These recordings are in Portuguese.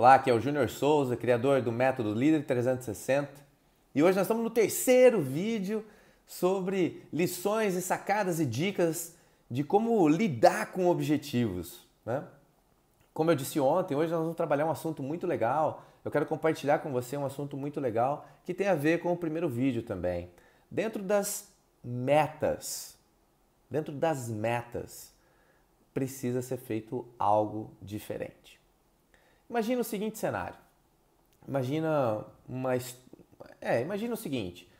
Olá, aqui é o Júnior Souza, criador do método Líder 360. E hoje nós estamos no terceiro vídeo sobre lições e sacadas e dicas de como lidar com objetivos. Né? Como eu disse ontem, hoje nós vamos trabalhar um assunto muito legal. Eu quero compartilhar com você um assunto muito legal que tem a ver com o primeiro vídeo também. Dentro das metas, dentro das metas, precisa ser feito algo diferente. Imagina o seguinte cenário. Imagina uma. É, imagina o seguinte.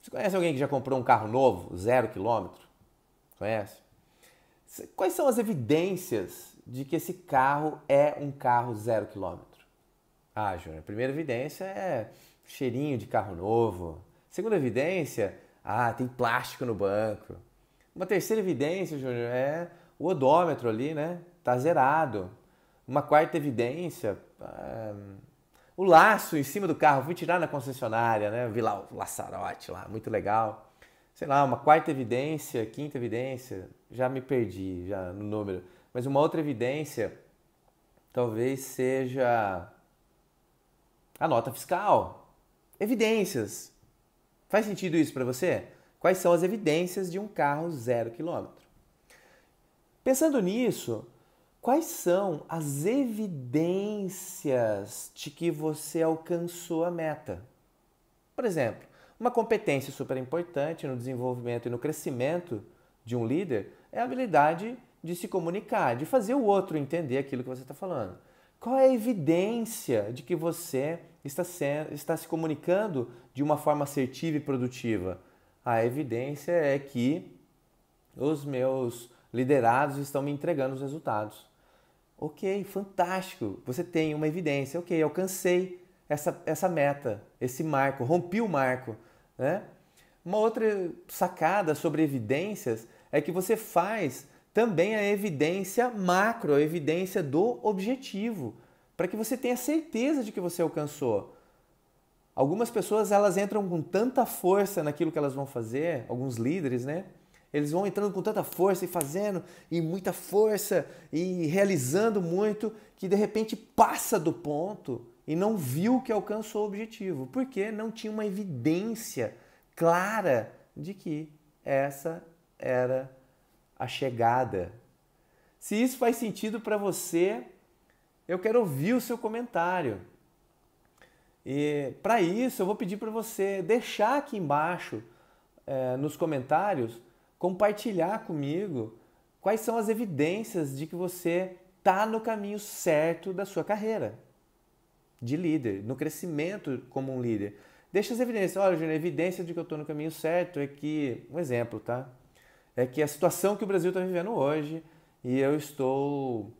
Você conhece alguém que já comprou um carro novo, zero quilômetro? Conhece? Quais são as evidências de que esse carro é um carro zero quilômetro? Ah, Júnior, a primeira evidência é cheirinho de carro novo. Segunda evidência, ah, tem plástico no banco. Uma terceira evidência, Júnior, é o odômetro ali, né? Tá zerado. Uma quarta evidência, um, ah, o laço em cima do carro, fui tirar na concessionária, né? Vi lá o laçarote lá, muito legal. Sei lá, uma quarta evidência, quinta evidência, já me perdi já no número. Mas uma outra evidência talvez seja a nota fiscal. Evidências. Faz sentido isso para você? Quais são as evidências de um carro zero quilômetro? Pensando nisso, Quais são as evidências de que você alcançou a meta? Por exemplo, uma competência super importante no desenvolvimento e no crescimento de um líder é a habilidade de se comunicar, de fazer o outro entender aquilo que você está falando. Qual é a evidência de que você está, está se comunicando de uma forma assertiva e produtiva? A evidência é que os meus liderados estão me entregando os resultados. Ok, fantástico. Você tem uma evidência. Ok, alcancei essa, essa meta, esse marco, rompi o marco. Né? Uma outra sacada sobre evidências é que você faz também a evidência macro, a evidência do objetivo, para que você tenha certeza de que você alcançou. Algumas pessoas elas entram com tanta força naquilo que elas vão fazer, alguns líderes, né? Eles vão entrando com tanta força e fazendo, e muita força, e realizando muito, que de repente passa do ponto e não viu que alcançou o objetivo, porque não tinha uma evidência clara de que essa era a chegada. Se isso faz sentido para você, eu quero ouvir o seu comentário. E para isso, eu vou pedir para você deixar aqui embaixo eh, nos comentários compartilhar comigo quais são as evidências de que você está no caminho certo da sua carreira de líder, no crescimento como um líder. Deixa as evidências. Olha, Júnior, a evidência de que eu estou no caminho certo é que, um exemplo, tá? É que a situação que o Brasil está vivendo hoje e eu estou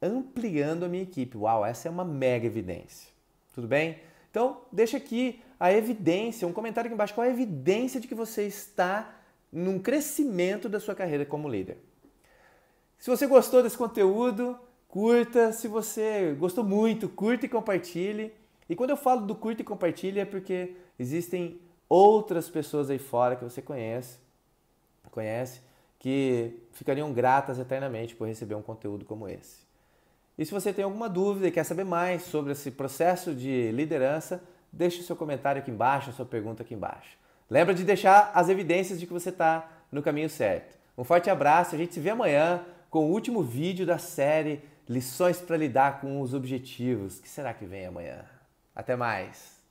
ampliando a minha equipe. Uau, essa é uma mega evidência. Tudo bem? Então, deixa aqui a evidência, um comentário aqui embaixo. Qual é a evidência de que você está num crescimento da sua carreira como líder. Se você gostou desse conteúdo, curta. Se você gostou muito, curta e compartilhe. E quando eu falo do curta e compartilhe é porque existem outras pessoas aí fora que você conhece, conhece, que ficariam gratas eternamente por receber um conteúdo como esse. E se você tem alguma dúvida e quer saber mais sobre esse processo de liderança, deixe o seu comentário aqui embaixo, a sua pergunta aqui embaixo. Lembra de deixar as evidências de que você está no caminho certo. Um forte abraço, a gente se vê amanhã com o último vídeo da série Lições para lidar com os objetivos. O que será que vem amanhã? Até mais!